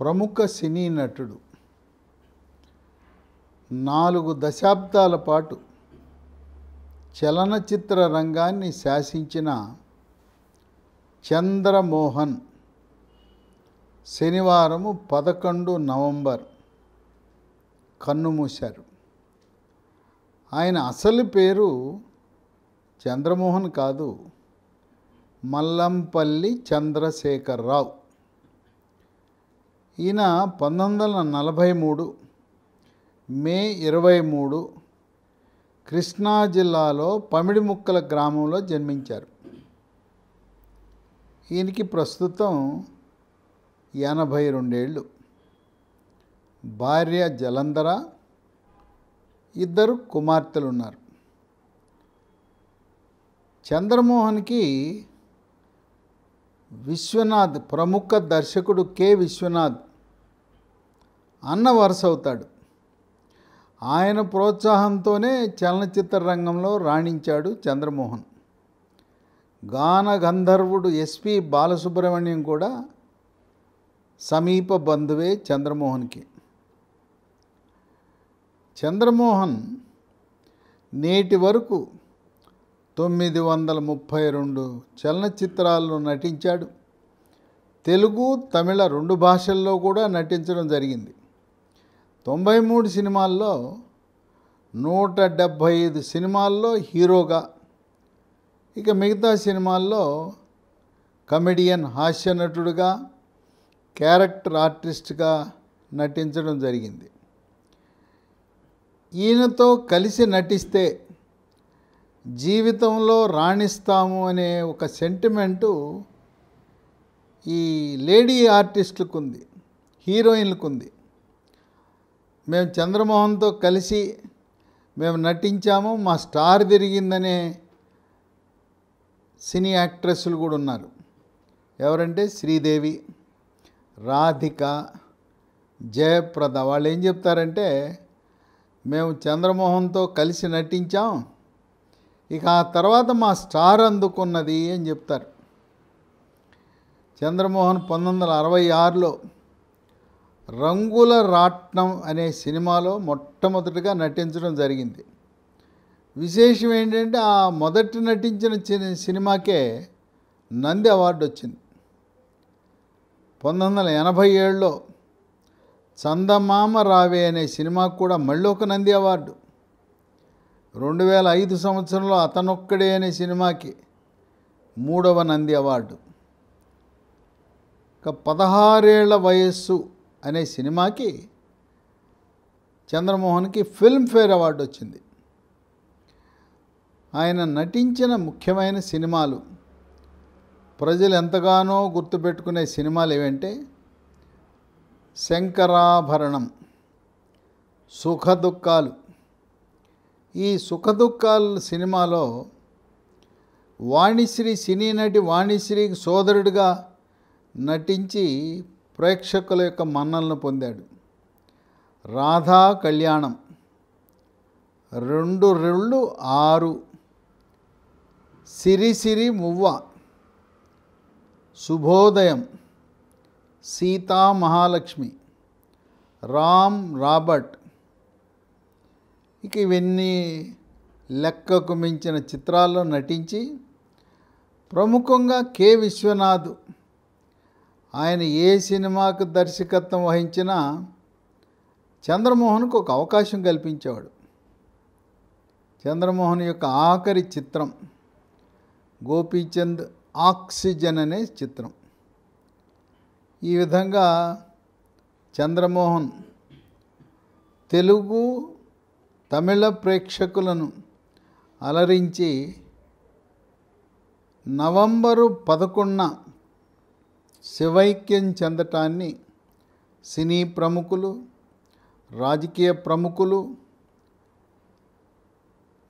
ప్రముఖ సినీ నటుడు నాలుగు దశాబ్దాల పాటు చలనచిత్ర రంగాన్ని శాసించిన చంద్రమోహన్ శనివారము పదకొండు నవంబర్ కన్నుమూశారు ఆయన అసలు పేరు చంద్రమోహన్ కాదు మల్లంపల్లి చంద్రశేఖరరావు ఈయన పంతొమ్మిది వందల నలభై మూడు మే ఇరవై మూడు కృష్ణా జిల్లాలో పమిడిముక్కల గ్రామంలో జన్మించారు ఈయనకి ప్రస్తుతం ఎనభై రెండేళ్ళు భార్య జలంధర ఇద్దరు కుమార్తెలు ఉన్నారు చంద్రమోహన్కి విశ్వనాథ్ ప్రముఖ దర్శకుడు కె విశ్వనాథ్ అన్న వరుస అవుతాడు ఆయన ప్రోత్సాహంతోనే చలనచిత్ర రంగంలో రాణించాడు చంద్రమోహన్ గాన గంధర్వుడు ఎస్పి బాలసుబ్రహ్మణ్యం కూడా సమీప బంధువే చంద్రమోహన్కి చంద్రమోహన్ నేటి వరకు తొమ్మిది వందల ముప్పై రెండు చలనచిత్రాల్లో నటించాడు తెలుగు తమిళ రెండు భాషల్లో కూడా నటించడం జరిగింది తొంభై మూడు సినిమాల్లో నూట డెబ్భై ఐదు సినిమాల్లో హీరోగా ఇక మిగతా సినిమాల్లో కమెడియన్ హాస్య నటుడుగా క్యారెక్టర్ ఆర్టిస్ట్గా నటించడం జరిగింది ఈయనతో కలిసి నటిస్తే జీవితంలో రాణిస్తాము అనే ఒక సెంటిమెంటు ఈ లేడీ ఆర్టిస్టులకు ఉంది హీరోయిన్లకు ఉంది మేము చంద్రమోహన్తో కలిసి మేము నటించాము మా స్టార్ తిరిగిందనే సినీ యాక్ట్రెస్లు కూడా ఉన్నారు ఎవరంటే శ్రీదేవి రాధిక జయప్రద వాళ్ళు ఏం చెప్తారంటే మేము చంద్రమోహన్తో కలిసి నటించాం ఇక ఆ తర్వాత మా స్టార్ అందుకున్నది అని చెప్తారు చంద్రమోహన్ పంతొమ్మిది వందల అరవై ఆరులో రంగుల రాట్నం అనే సినిమాలో మొట్టమొదటిగా నటించడం జరిగింది విశేషం ఏంటంటే ఆ మొదటి నటించిన సినిమాకే నంది అవార్డు వచ్చింది పంతొమ్మిది వందల ఎనభై ఏడులో చందమామ రావే అనే సినిమాకు కూడా మళ్ళీ ఒక నంది అవార్డు రెండు వేల ఐదు సంవత్సరంలో అతనొక్కడే అనే సినిమాకి మూడవ నంది అవార్డు ఇక పదహారేళ్ల వయస్సు అనే సినిమాకి చంద్రమోహన్కి ఫిల్మ్ఫేర్ అవార్డు వచ్చింది ఆయన నటించిన ముఖ్యమైన సినిమాలు ప్రజలు ఎంతగానో గుర్తుపెట్టుకునే సినిమాలు ఏవంటే శంకరాభరణం సుఖదుఖాలు ఈ సుఖదుఖాల సినిమాలో వాణిశ్రీ సినీ నటి వాణిశ్రీకి సోదరుడిగా నటించి ప్రేక్షకుల యొక్క మన్నలను పొందాడు రాధా కళ్యాణం రెండు రెళ్ళు ఆరు సిరిసిరి మువ్వ శుభోదయం సీతా మహాలక్ష్మి రామ్ రాబర్ట్ ఇక ఇవన్నీ లెక్కకు మించిన చిత్రాల్లో నటించి ప్రముఖంగా కె విశ్వనాథ్ ఆయన ఏ సినిమాకు దర్శకత్వం వహించినా చంద్రమోహన్కు ఒక అవకాశం కల్పించేవాడు చంద్రమోహన్ యొక్క ఆఖరి చిత్రం గోపీచంద్ ఆక్సిజన్ అనే చిత్రం ఈ విధంగా చంద్రమోహన్ తెలుగు తమిళ ప్రేక్షకులను అలరించి నవంబరు పదకొండున శివైక్యం చెందటాన్ని సినీ ప్రముఖులు రాజకీయ ప్రముఖులు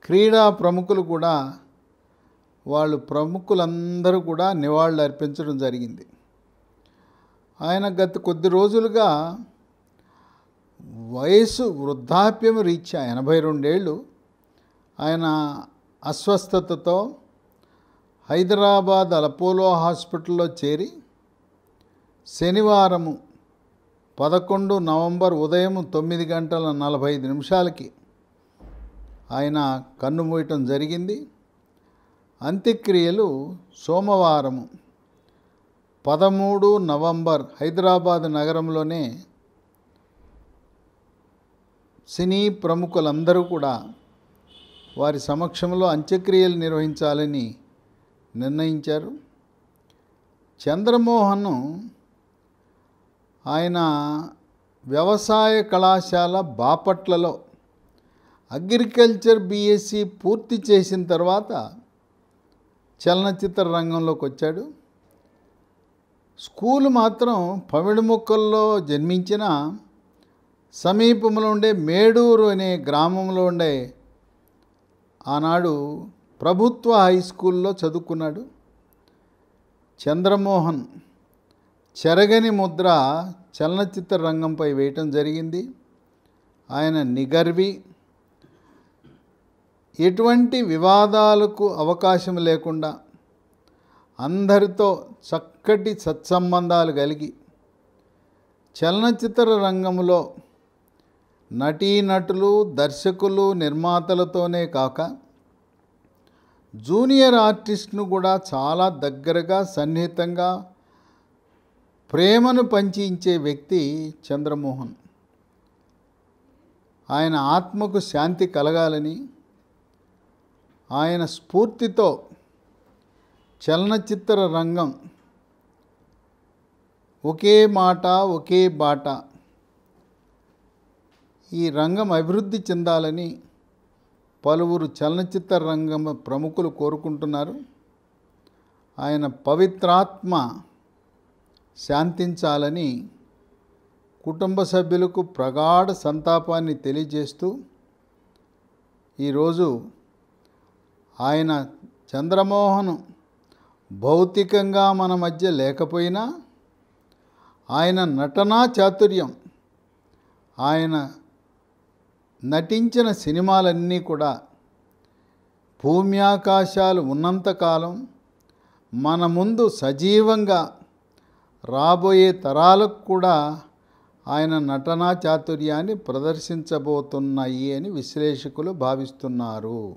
క్రీడా ప్రముఖులు కూడా వాళ్ళు ప్రముఖులందరూ కూడా నివాళులు అర్పించడం జరిగింది ఆయన గత కొద్ది రోజులుగా వయసు వృద్ధాప్యం రీత్యా ఎనభై రెండేళ్ళు ఆయన అస్వస్థతతో హైదరాబాద్ అలపోలో హాస్పిటల్లో చేరి శనివారము పదకొండు నవంబర్ ఉదయం తొమ్మిది గంటల నలభై ఐదు నిమిషాలకి ఆయన కన్ను మూయటం జరిగింది అంత్యక్రియలు సోమవారము పదమూడు నవంబర్ హైదరాబాద్ నగరంలోనే సినీ ప్రముఖులందరూ కూడా వారి సమక్షంలో అంత్యక్రియలు నిర్వహించాలని నిర్ణయించారు చంద్రమోహన్ ఆయన వ్యవసాయ కళాశాల బాపట్లలో అగ్రికల్చర్ బీఎస్సీ పూర్తి చేసిన తర్వాత చలనచిత్ర రంగంలోకి వచ్చాడు స్కూల్ మాత్రం మొక్కల్లో జన్మించిన సమీపంలో ఉండే మేడూరు అనే గ్రామంలో ఉండే ఆనాడు ప్రభుత్వ హై స్కూల్లో చదువుకున్నాడు చంద్రమోహన్ చెరగని ముద్ర చలనచిత్ర రంగంపై వేయటం జరిగింది ఆయన నిగర్వి ఎటువంటి వివాదాలకు అవకాశం లేకుండా అందరితో చక్కటి సత్సంబంధాలు కలిగి చలనచిత్ర రంగంలో నటీనటులు దర్శకులు నిర్మాతలతోనే కాక జూనియర్ ఆర్టిస్ట్ను కూడా చాలా దగ్గరగా సన్నిహితంగా ప్రేమను పంచించే వ్యక్తి చంద్రమోహన్ ఆయన ఆత్మకు శాంతి కలగాలని ఆయన స్ఫూర్తితో చలనచిత్ర రంగం ఒకే మాట ఒకే బాట ఈ రంగం అభివృద్ధి చెందాలని పలువురు చలనచిత్ర రంగం ప్రముఖులు కోరుకుంటున్నారు ఆయన పవిత్రాత్మ శాంతించాలని కుటుంబ సభ్యులకు ప్రగాఢ సంతాపాన్ని తెలియజేస్తూ ఈరోజు ఆయన చంద్రమోహన్ భౌతికంగా మన మధ్య లేకపోయినా ఆయన నటనా చాతుర్యం ఆయన నటించిన సినిమాలన్నీ కూడా భూమ్యాకాశాలు ఉన్నంతకాలం మన ముందు సజీవంగా రాబోయే తరాలకు కూడా ఆయన నటనా చాతుర్యాన్ని ప్రదర్శించబోతున్నాయి అని విశ్లేషకులు భావిస్తున్నారు